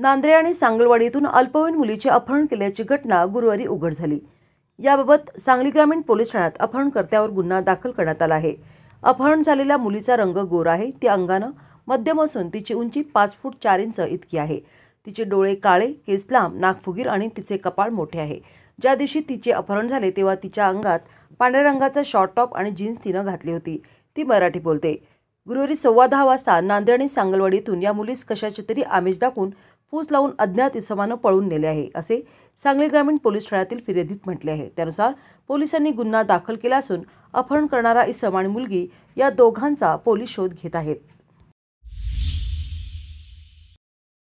नांद्रे आणि सांगलवाडीतून अल्पवयीन मुलीचे अपहरण केल्याची घटना गुरुवारी उघड झाली याबाबत सांगली ग्रामीण पोलीस ठाण्यात अपहरणकर्त्यावर गुन्हा दाखल करण्यात आला आहे अपहरण झालेल्या मुलीचा रंग गोर आहे ती अंगानं मध्यम असून तिची उंची पाच फूट चार इंच इतकी आहे तिचे डोळे काळे केस लांब नागफुगीर आणि तिचे कपाळ मोठे आहे ज्या दिवशी तिचे अपहरण झाले तेव्हा तिच्या अंगात पांढऱ्या रंगाचा शॉर्ट टॉप आणि जीन्स तिनं घातली होती ती मराठी बोलते गुरुवारी सव्वा दहा वाजता नांदेड आणि सांगलवाडीतून या मुलीस कशाचे तरी आमिष दाखवून फूस लावून अज्ञात इसमानं पळून नेले आहे असे सांगली ग्रामीण पोलीस ठाण्यातील फिर्यादीत म्हटले आहे त्यानुसार पोलिसांनी गुन्हा दाखल केला असून अपहरण करणारा इसम आणि मुलगी या दोघांचा पोलीस शोध घेत आहेत